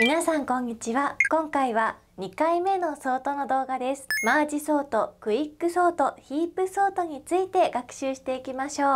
皆さんこんにちは今回は2回目のソートの動画ですマージソート、クイックソート、ヒープソートについて学習していきましょう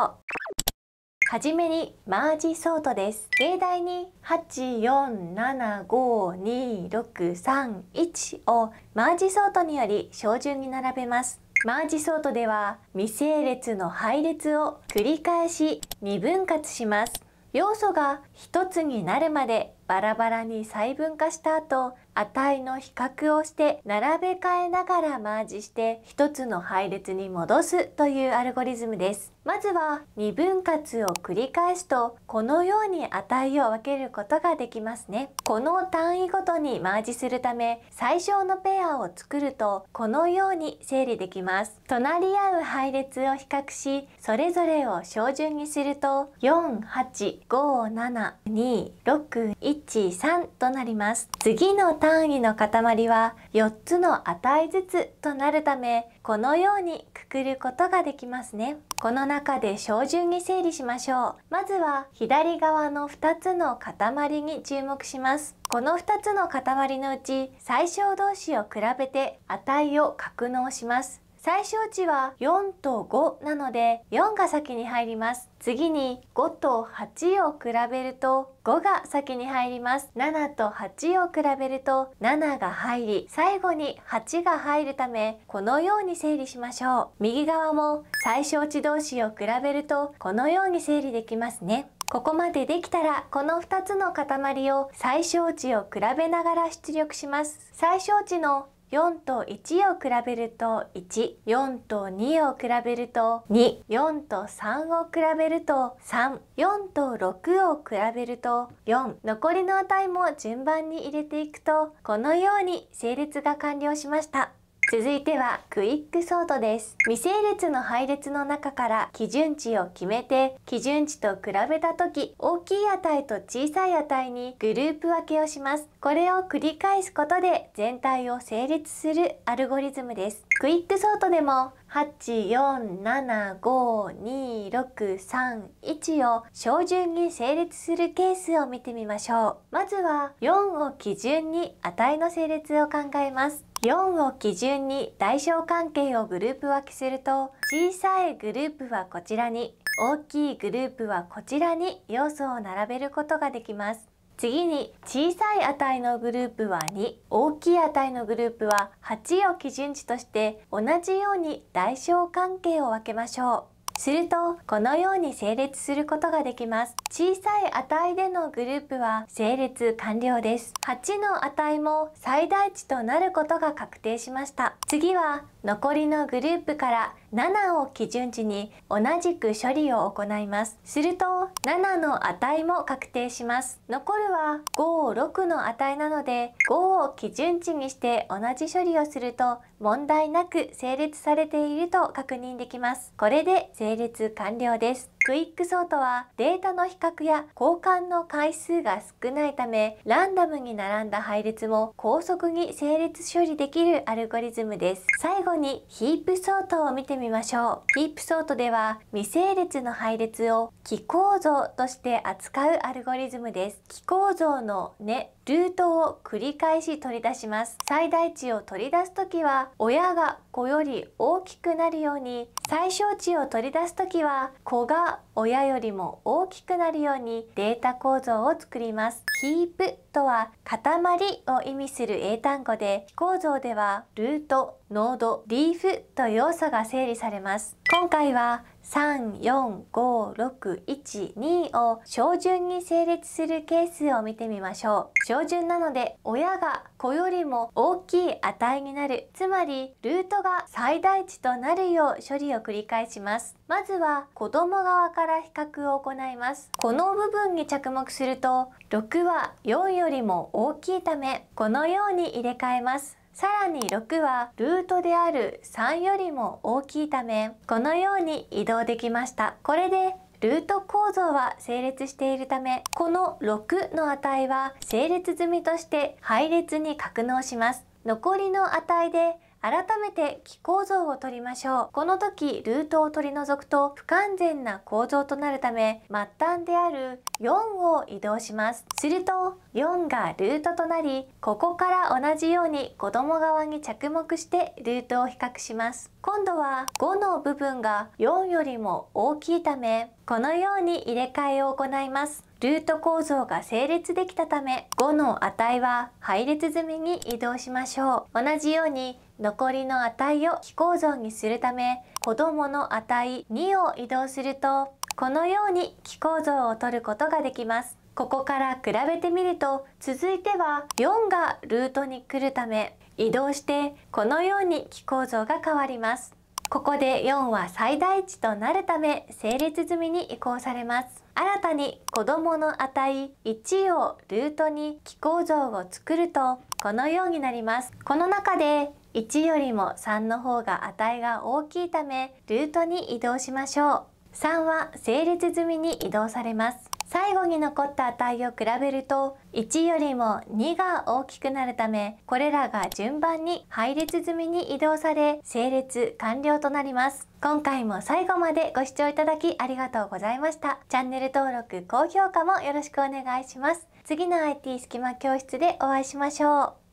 はじめにマージソートです例題に8475261をマージソートにより小順に並べますマージソートでは未整列の配列を繰り返し2分割します要素が1つになるまでバラバラに細分化した後値の比較をして並べ替えながらマージして一つの配列に戻すというアルゴリズムですまずは2分割を繰り返すとこのように値を分けることができますねこの単位ごとにマージするため最小のペアを作るとこのように整理できます隣り合う配列を比較しそれぞれを小順にすると4 8 5 7 2 6 1 1,3となります。次の単位の塊は4つの値ずつとなるため、このようにくくることができますね。この中で照準に整理しましょう。まずは左側の2つの塊に注目します。この2つの塊のうち最小同士を比べて値を格納します。最小値は4と5なので4が先に入ります次に5と8を比べると5が先に入ります7と8を比べると7が入り最後に8が入るためこのように整理しましょう右側も最小値同士を比べるとこのように整理できますねここまでできたら、この2つの塊を最小値を比べながら出力します。最小値の4と1を比べると14と2を比べると24と3を比べると34と6を比べると4残りの値も順番に入れていくとこのように整列が完了しました。続いてはクイックソートです未整列の配列の中から基準値を決めて基準値と比べた時大きい値と小さい値にグループ分けをしますこれを繰り返すことで全体を整列するアルゴリズムですクイックソートでも八四七五二六三一を小順に整列するケースを見てみましょう。まずは4を基準に値の整列を考えます。4を基準に大小関係をグループ分けすると小さいグループはこちらに大きいグループはこちらに要素を並べることができます。次に小さい値のグループは2大きい値のグループは8を基準値として同じように大小関係を分けましょうするとこのように整列することができます小さい値でのグループは整列完了です8の値も最大値となることが確定しました次は残りのグループから7を基準値に同じく処理を行います。すると7の値も確定します。残るは5、6の値なので5を基準値にして同じ処理をすると問題なく整列されていると確認できます。これで整列完了です。クイックソートはデータの比較や交換の回数が少ないためランダムに並んだ配列も高速に整列処理できるアルゴリズムです最後にヒープソートを見てみましょうヒープソートでは未整列の配列を気構造として扱うアルゴリズムです気構造のねルートを繰り返し取り出します最大値を取り出す時は親が子より大きくなるように最小値を取り出す時は子が親よりも大きくなるようにデータ構造を作ります Keep とは塊を意味する英単語で非構造ではルート、ノード、リーフと要素が整理されます今回は34561 2を小順に整列するケースを見てみましょう。小順なので親が子よりも大きい値になる。つまりルートが最大値となるよう処理を繰り返します。まずは子供側から比較を行います。この部分に着目すると6は4よりも大きいためこのように入れ替えます。さらに6はルートである3よりも大きいためこのように移動できましたこれでルート構造は整列しているためこの6の値は整列済みとして配列に格納します残りの値で改めて気構造を取りましょうこの時ルートを取り除くと不完全な構造となるため末端である4を移動しますすると4がルートとなりここから同じように子供側に着目してルートを比較します今度は5の部分が4よりも大きいためこのように入れ替えを行いますルート構造が整列できたため5の値は配列済みに移動しましょう同じように残りの値を非構造にするため子供の値2を移動するとこのように非構造を取ることができますここから比べてみると続いては4がルートに来るため移動してこのように気構造が変わりますここで4は最大値となるため整列済みに移行されます新たに子どもの値1をルートに気構造を作るとこのようになりますこの中で1よりも3の方が値が大きいためルートに移動しましょう3は整列済みに移動されます最後に残った値を比べると1よりも2が大きくなるためこれらが順番に配列済みに移動され整列完了となります今回も最後までご視聴いただきありがとうございましたチャンネル登録高評価もよろしくお願いします次の IT 隙間教室でお会いしましょう